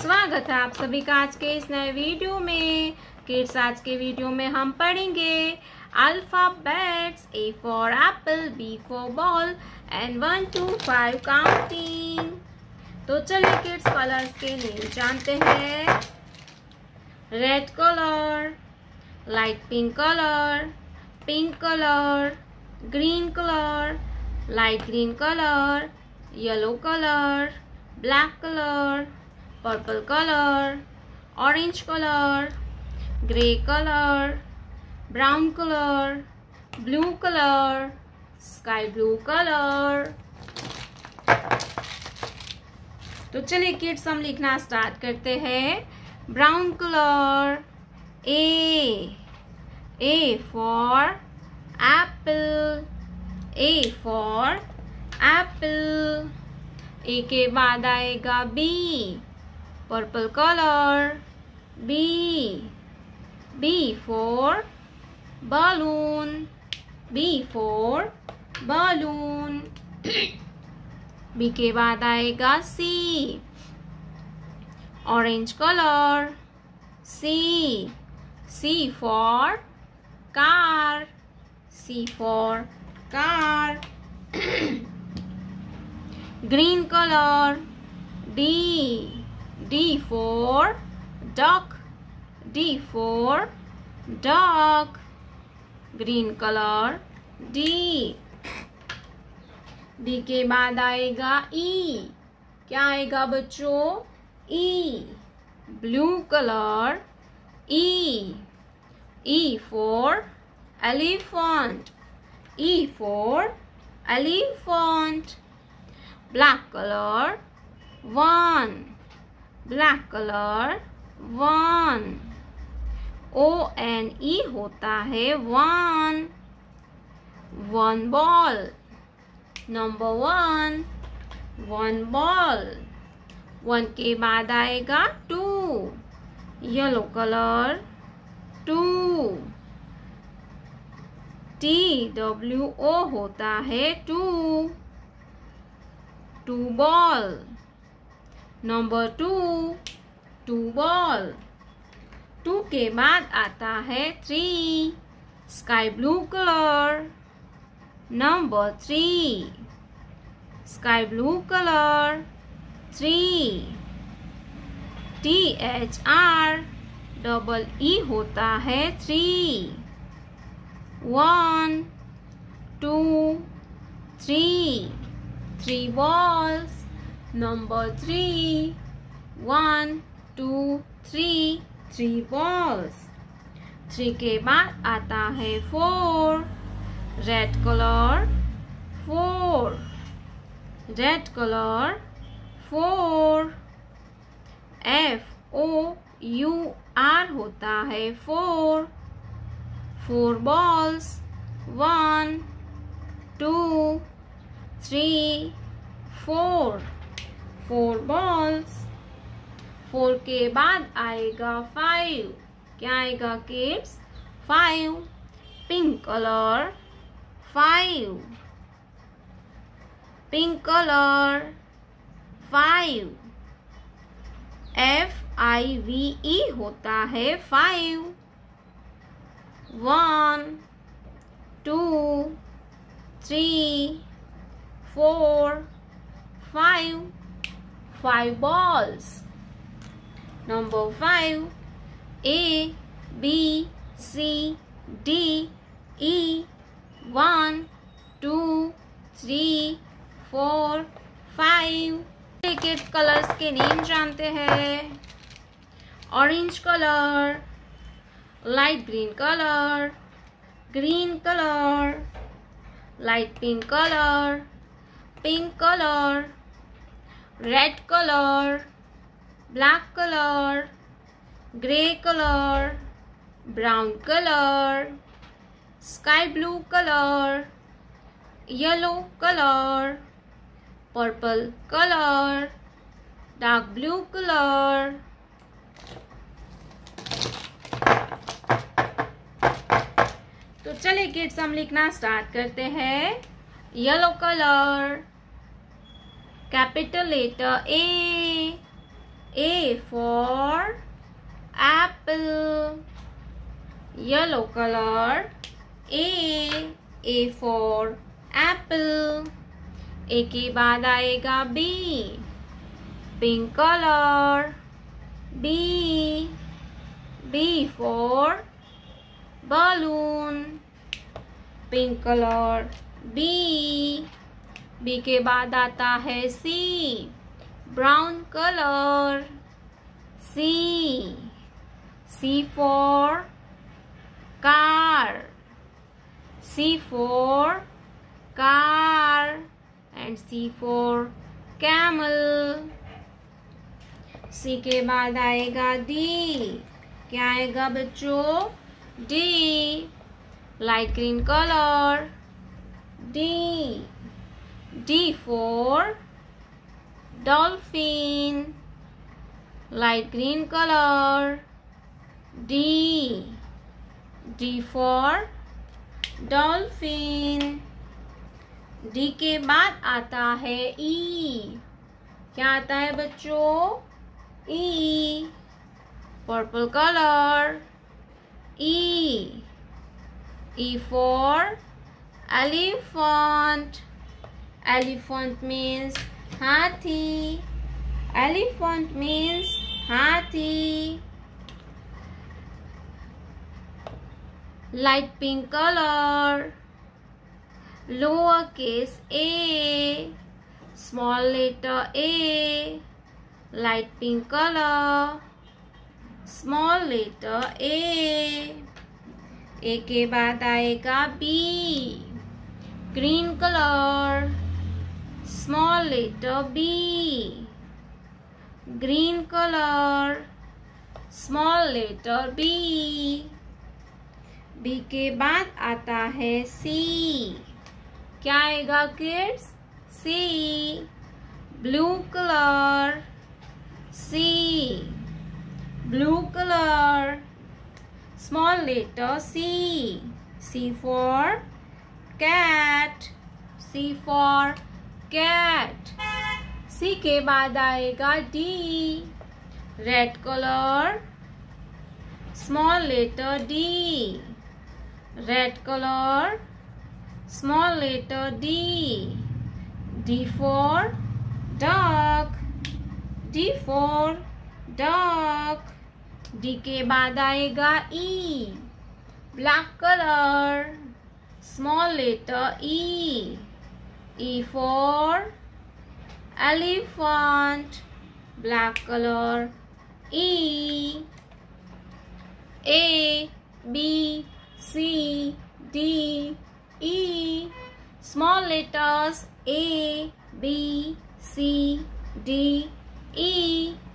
स्वागत है आप सभी का आज के इस नए वीडियो में किड्स आज के वीडियो में हम पढ़ेंगे alphabets A for apple B for ball and one two five counting तो चलिए किड्स कलर्स के नेम जानते हैं red colour light pink colour pink colour green colour light green colour yellow colour black color purple color orange color gray color brown color blue color sky blue color तो चलिए kids हम लिखना start करते हैं brown colour A A for apple A for apple A के बाद आएगा B purple colour B B for balloon B for balloon B के बाद आएगा C orange colour C C for car C for car green color d d for duck d for duck green color d d के बाद आएगा e क्या आएगा बच्चों e blue color e e for elephant e for elephant black color one black color one o n e hota hai one one ball number one one ball one ke baad aayega two yellow color two t w o hota hai two two ball number two two ball two के बाद आता है three sky blue colour number three sky blue colour three T H R double E होता है three one two three three balls. Number three. One, two, three. Three balls. Three के बाद आता है four red colour four red colour four F O U R होता है four four balls one two three, four, four balls. Four के बाद आएगा five क्या आएगा kids five pink colour five pink colour five F I V E होता है five one two three four, five, five balls. Number five, A, B, C, D, E, one, two, three, four, five. Cricket colours के name जानते हैं orange colour light green colour green colour light pink colour pink color red color black color gray color brown color sky blue color yellow color purple color dark blue color तो चलिए kids हम लिखना start करते हैं yellow color capital letter A A for apple yellow color A A for apple A के baad aega B pink color B B for balloon pink color B B के बाद आता है C brown colour C C for car C for car and C for camel C के बाद आएगा D क्या आएगा बच्चों D light green colour D. D for dolphin. Light green color. D. D for dolphin. D के बाद आता है E. क्या आता है बच्चों E. Purple color. E. E for elephant elephant means hathi elephant means hathi light pink color lowercase a small letter a light pink color small letter a a के बाद आएगा B green color small letter b green color small letter b b ke baad aata hai c kya aayega kids c blue color c blue color small letter c c for cat C for cat C के बाद आएगा D red colour small letter D red colour small letter D D for dog D for dog D के बाद आएगा E black colour small letter E. E for elephant. Black color E. A, B, C, D, E. Small letters A, B, C, D, E.